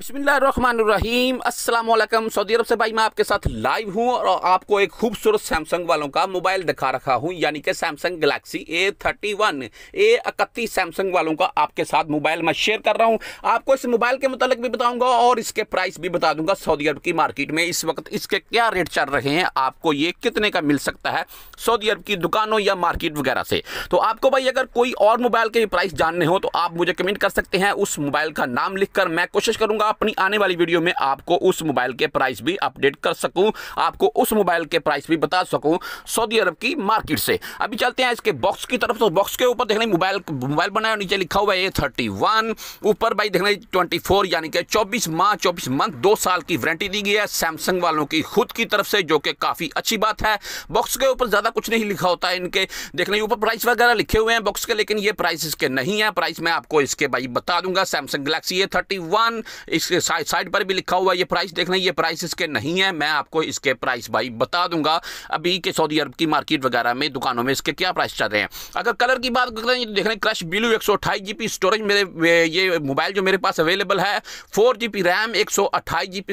बसमीम अल्लाम सऊदी अरब से भाई मैं आपके साथ लाइव हूँ और आपको एक खूबसूरत सैमसंग वालों का मोबाइल दिखा रखा हूँ यानी कि Samsung Galaxy A thirty one A इकतीस सैमसंग वालों का आपके साथ मोबाइल मैं शेयर कर रहा हूँ आपको इस मोबाइल के मतलब भी बताऊँगा और इसके प्राइस भी बता दूंगा सऊदी अरब की मार्केट में इस वक्त इसके क्या रेट चल रहे हैं आपको ये कितने का मिल सकता है सऊदी अरब की दुकानों या मार्केट वगैरह से तो आपको भाई अगर कोई और मोबाइल के प्राइस जानने हो तो आप मुझे कमेंट कर सकते हैं उस मोबाइल का नाम लिख मैं कोशिश करूँगा अपनी आने वाली वीडियो में आपको उस मोबाइल के प्राइस भी अपडेट कर सकूं आपको उस मोबाइल के प्राइस भी बता सकूं सऊदी अरब की मार्केट से अभी चलते हैं इसके बॉक्स की तरफ तो बॉक्स के ऊपर देख मोबाइल मोबाइल बनाया नीचे लिखा हुआ है थर्टी वन ऊपर भाई देख लें ट्वेंटी फोर यानी कि चौबीस माह चौबीस मंथ दो साल की वारंटी दी गई है सैमसंग वालों की खुद की तरफ से जो कि काफ़ी अच्छी बात है बॉक्स के ऊपर ज़्यादा कुछ नहीं लिखा होता है इनके देखने ऊपर प्राइस वगैरह लिखे हुए हैं बॉक्स के लेकिन ये प्राइस इसके नहीं है प्राइस मैं आपको इसके भाई बता दूंगा Samsung Galaxy A thirty one इसके साइड पर भी लिखा हुआ है ये प्राइस देखना ये प्राइस इसके नहीं है मैं आपको इसके प्राइस भाई बता दूंगा अभी के सऊदी अरब की मार्केट वगैरह में दुकानों में इसके क्या प्राइस चल रहे हैं अगर कलर की बात करें देख रहे हैं क्रश ब्लू एक स्टोरेज मेरे ये मोबाइल जो मेरे पास अवेलेबल है फोर रैम एक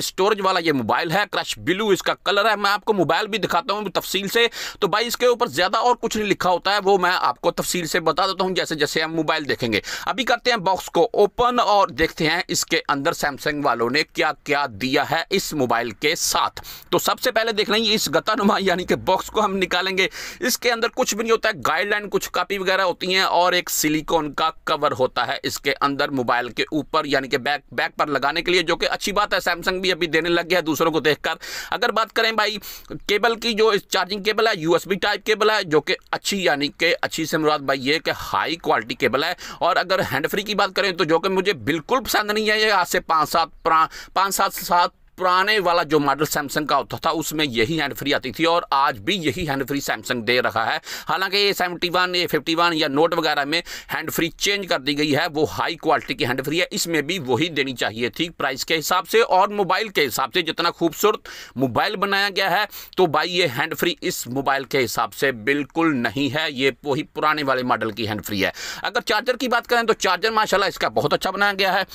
स्टोरेज वाला ये मोबाइल है क्रश ब्लू इसका कलर है मैं आपको मोबाइल भी दिखाता हूँ तफसील से तो भाई इसके ऊपर ज़्यादा और कुछ नहीं लिखा होता है वो मैं आपको तफसील से बता देता हूँ जैसे जैसे हम मोबाइल देखेंगे अभी करते हैं बॉक्स को ओपन और देखते हैं इसके अंदर सैमसंग सैमसंग वालों ने क्या क्या दिया है इस मोबाइल के साथ तो सबसे पहले देख रहे हैं इस गतानुमा यानी कि बॉक्स को हम निकालेंगे इसके अंदर कुछ भी नहीं होता है गाइडलाइन कुछ कापी वगैरह होती हैं और एक सिलिकॉन का कवर होता है इसके अंदर मोबाइल के ऊपर यानी कि बैक बैक पर लगाने के लिए जो कि अच्छी बात है सैमसंग भी अभी देने लग गया है दूसरों को देखकर अगर बात करें भाई केबल की जो चार्जिंग केबल है यूएसबी टाइप केबल है जो कि अच्छी यानी कि अच्छी से मुराद भाई ये कि हाई क्वालिटी केबल है और अगर हैंड फ्री की बात करें तो जो कि मुझे बिल्कुल पसंद नहीं है ये आज से पाँच पाँच सात पाँच सात सात पुराने वाला जो मॉडल सैमसंग का होता था उसमें यही हैंड फ्री आती थी और आज भी यही हैंड फ्री सैमसंग दे रहा है हालांकि ये seventy one A fifty one या नोट वगैरह में हैंड फ्री चेंज कर दी गई है वो हाई क्वालिटी की हैंड फ्री है इसमें भी वही देनी चाहिए थी प्राइस के हिसाब से और मोबाइल के हिसाब से जितना खूबसूरत मोबाइल बनाया गया है तो भाई ये हैंड फ्री इस मोबाइल के हिसाब से बिल्कुल नहीं है ये वही पुराने वाले मॉडल की हैंड फ्री है अगर चार्जर की बात करें तो चार्जर माशाला इसका बहुत अच्छा बनाया गया है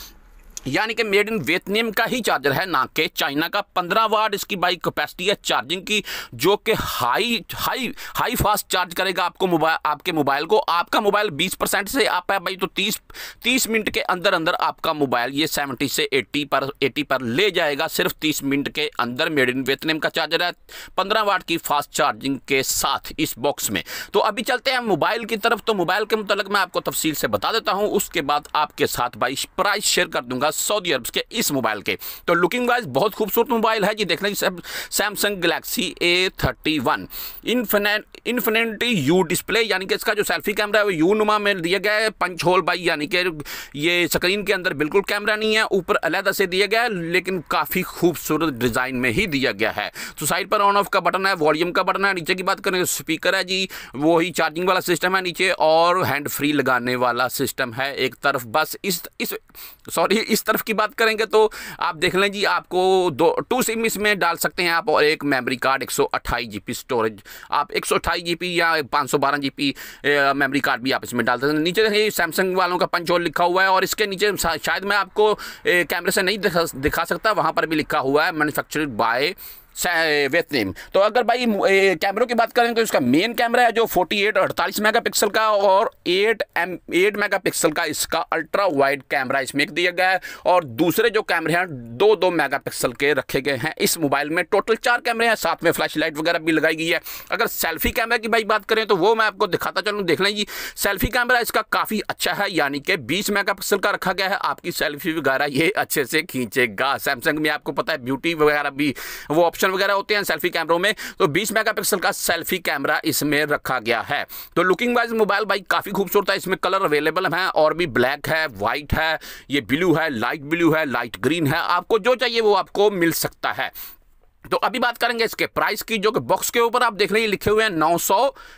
यानी कि मेड इन वियतनाम का ही चार्जर है ना कि चाइना का पंद्रह वाट इसकी बाइक कैपेसिटी है चार्जिंग की जो कि high high high fast charge करेगा आपको मोबाइल आपके मोबाइल को आपका मोबाइल बीस परसेंट से आप है भाई तो तीस तीस मिनट के अंदर अंदर आपका मोबाइल ये सेवेंटी से एट्टी पर एटी पर ले जाएगा सिर्फ तीस मिनट के अंदर मेड इन वियतनाम का चार्जर है पंद्रह वाट की फास्ट चार्जिंग के साथ इस बॉक्स में तो अभी चलते हैं मोबाइल की तरफ तो मोबाइल के मुतल मैं आपको तफसील से बता देता हूँ उसके बाद आपके साथ भाई प्राइस शेयर कर दूंगा था सऊदी अरब के इस मोबाइल के तो लुकिंग वाइज बहुत खूबसूरत मोबाइल है जी देख लें Samsung Galaxy A thirty one infinity U display यानी कि इसका जो सेल्फी कैमरा है वो यू नुमा में दिया गया है पंच होल बाई यानी कि ये स्क्रीन के अंदर बिल्कुल कैमरा नहीं है ऊपर अलहदा से दिया गया है लेकिन काफ़ी खूबसूरत डिज़ाइन में ही दिया गया है तो साइड पर ऑन ऑफ का बटन है वॉल्यूम का बटन है नीचे की बात करें स्पीकर तो है जी वही चार्जिंग वाला सिस्टम है नीचे और हैंड फ्री लगाने वाला सिस्टम है एक तरफ बस इस इस सॉरी इस तरफ की बात करेंगे तो आप देख लें जी आपको दो टू सिम इसमें डाल सकते हैं आप और एक मेमोरी कार्ड एक सौ स्टोरेज आप एक सौ या पाँच सौ मेमोरी कार्ड भी आप इसमें डाल सकते हैं नीचे देखिए सैमसंग वालों का पंच और लिखा हुआ है और इसके नीचे शायद मैं आपको कैमरे से नहीं दिखा, सकता वहाँ पर भी लिखा हुआ है मैनुफैक्चर बाय वेतनेम तो अगर भाई कैमरों की बात करें तो इसका मेन कैमरा है जो 48 अड़तालीस मेगा पिक्सल का और 8 एम एट मेगा पिक्सल का इसका अल्ट्रा वाइड कैमरा इसमें एक दिया गया है और दूसरे जो कैमरे हैं दो दो मेगा पिक्सल के रखे गए हैं इस मोबाइल में टोटल चार कैमरे हैं साथ में फ्लैश लाइट वगैरह भी लगाई गई है अगर सेल्फी कैमरा की भाई बात करें तो वो मैं आपको दिखाता चलूँ देख लेंगी सेल्फी कैमरा इसका काफ़ी अच्छा है यानी कि बीस मेगा का रखा गया है आपकी सेल्फी वगैरह ये अच्छे से खींचेगा सैमसंग में आपको पता है ब्यूटी वगैरह भी वो ऑप्शन सेंसर वगैरह होते हैं सेल्फी कैमरों में तो बीस मेगापिक्सल का सेल्फी कैमरा इसमें रखा गया है तो लुकिंग वाइज मोबाइल भाई काफ़ी खूबसूरत है इसमें कलर अवेलेबल है और भी ब्लैक है व्हाइट है ये ब्लू है लाइट ब्लू है लाइट ग्रीन है आपको जो चाहिए वो आपको मिल सकता है तो अभी बात करेंगे इसके प्राइस की जो कि बॉक्स के ऊपर आप देख रहे हैं लिखे हुए हैं नौ सौ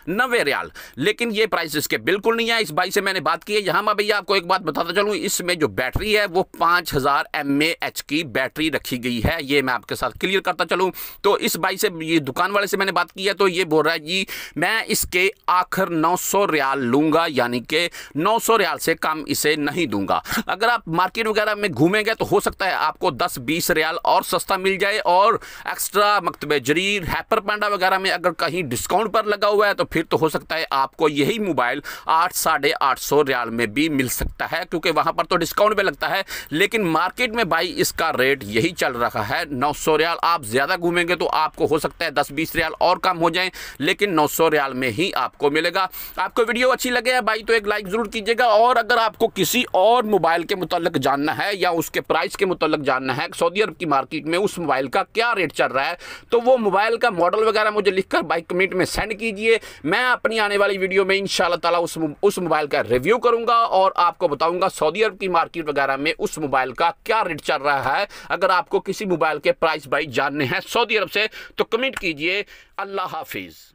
नब्बे रियाल लेकिन ये प्राइस इसके बिल्कुल नहीं है इस बाइक से मैंने बात की है यहाँ मैं भैया आपको एक बात बताता चलूँ इसमें जो बैटरी है वो पाँच हज़ार एम एच की बैटरी रखी गई है ये मैं आपके साथ क्लियर करता चलूँ तो इस बाइक से ये दुकान वाले से मैंने बात की है तो ये बोल रहा है जी मैं इसके आखिर नौ सौ रियाल लूँगा यानी कि नौ सौ रियाल से कम इसे नहीं दूंगा अगर आप मार्केट वगैरह में घूमेंगे तो हो सकता है आपको दस बीस रियाल और सस्ता मिल जाए और एक्स एक्स्ट्रा मकतबे जरीर हैपर पांडा वगैरह में अगर कहीं डिस्काउंट पर लगा हुआ है तो फिर तो हो सकता है आपको यही मोबाइल आठ साढ़े आठ सौ रियाल में भी मिल सकता है क्योंकि वहाँ पर तो डिस्काउंट भी लगता है लेकिन मार्केट में भाई इसका रेट यही चल रहा है नौ सौ रियाल आप ज़्यादा घूमेंगे तो आपको हो सकता है दस बीस रियाल और कम हो जाए लेकिन नौ सौ रियाल में ही आपको मिलेगा आपको वीडियो अच्छी लगे है भाई तो एक लाइक ज़रूर कीजिएगा और अगर आपको किसी और मोबाइल के मुतल जानना है या उसके प्राइस के मुतल जानना है सऊदी अरब की मार्केट में उस मोबाइल का क्या रेट चल रहा है तो वो मोबाइल का मॉडल वगैरह मुझे लिखकर बाइक कमेंट में सेंड कीजिए मैं अपनी आने वाली वीडियो में इंशाल्लाह ताला उस उस मोबाइल का रिव्यू करूंगा और आपको बताऊंगा सऊदी अरब की मार्केट वगैरह में उस मोबाइल का क्या रेट चल रहा है अगर आपको किसी मोबाइल के प्राइस भाई जानने हैं सऊदी अरब से तो कमेंट कीजिए अल्लाह हाफिज़